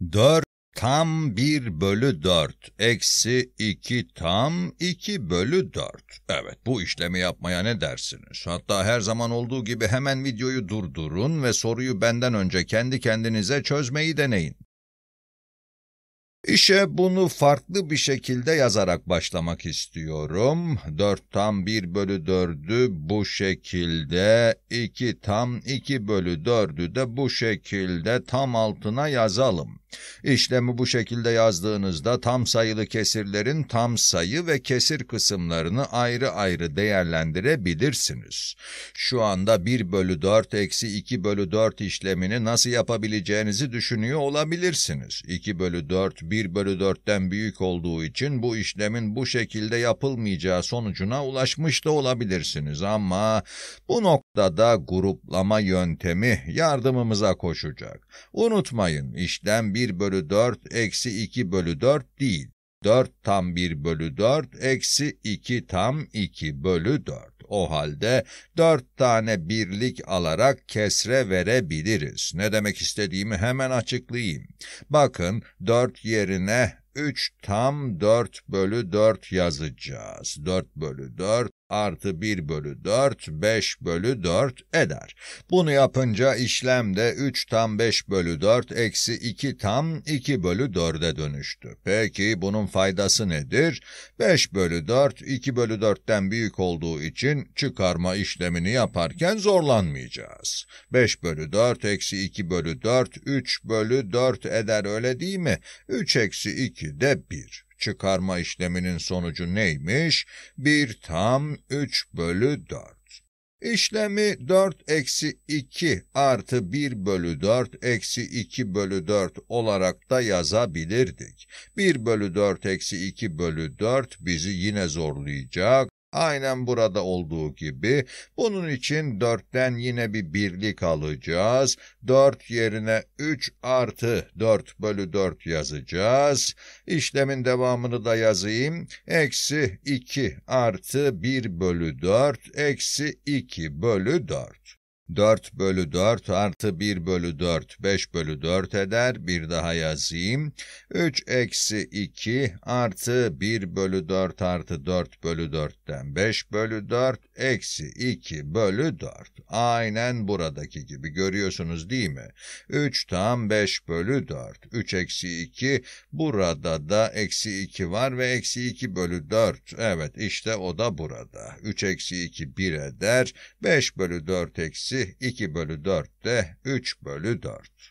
4 tam 1 bölü 4 eksi 2 tam 2 bölü 4. Evet bu işlemi yapmaya ne dersiniz? Hatta her zaman olduğu gibi hemen videoyu durdurun ve soruyu benden önce kendi kendinize çözmeyi deneyin. İşe bunu farklı bir şekilde yazarak başlamak istiyorum. 4 tam 1 bölü 4'ü bu şekilde, 2 tam 2 bölü 4'ü de bu şekilde tam altına yazalım. İşlemi bu şekilde yazdığınızda tam sayılı kesirlerin tam sayı ve kesir kısımlarını ayrı ayrı değerlendirebilirsiniz. Şu anda 1 bölü 4 eksi 2 bölü 4 işlemini nasıl yapabileceğinizi düşünüyor olabilirsiniz. 2 bölü 4 1 bölü 4'ten büyük olduğu için bu işlemin bu şekilde yapılmayacağı sonucuna ulaşmış da olabilirsiniz ama bu noktada gruplama yöntemi yardımımıza koşacak. Unutmayın işlem bir 1 bölü 4 eksi 2 bölü 4 değil. 4 tam 1 bölü 4 eksi 2 tam 2 bölü 4. O halde 4 tane birlik alarak kesre verebiliriz. Ne demek istediğimi hemen açıklayayım. Bakın 4 yerine 3 tam 4 bölü 4 yazacağız. 4 bölü 4 artı 1 bölü 4, 5 bölü 4 eder. Bunu yapınca işlem de 3 tam 5 bölü 4 eksi 2 tam 2 bölü 4'e dönüştü. Peki bunun faydası nedir? 5 bölü 4, 2 bölü 4'ten büyük olduğu için çıkarma işlemini yaparken zorlanmayacağız. 5 bölü 4 eksi 2 bölü 4, 3 bölü 4 eder öyle değil mi? 3 eksi 2 de 1 çıkarma işleminin sonucu neymiş? 1 tam 3 bölü 4. İşlemi 4 eksi 2 artı 1 bölü 4 eksi 2 bölü 4 olarak da yazabilirdik. 1 bölü 4 eksi 2 bölü 4 bizi yine zorlayacak. Aynen burada olduğu gibi bunun için dörtten yine bir birlik alacağız. Dört yerine üç artı dört bölü dört yazacağız. İşlemin devamını da yazayım. Eksi iki artı bir bölü dört eksi iki bölü dört. 4 bölü 4 artı 1 bölü 4 5 bölü 4 eder. Bir daha yazayım. 3 eksi 2 artı 1 bölü 4 artı 4 bölü 4'ten 5 bölü 4 eksi 2 bölü 4. Aynen buradaki gibi görüyorsunuz değil mi? 3 tam 5 bölü 4. 3 eksi 2 burada da eksi 2 var ve eksi 2 bölü 4. Evet işte o da burada. 3 eksi 2 1 eder. 5 bölü 4 eksi eksi 2 bölü 4 de 3 bölü 4.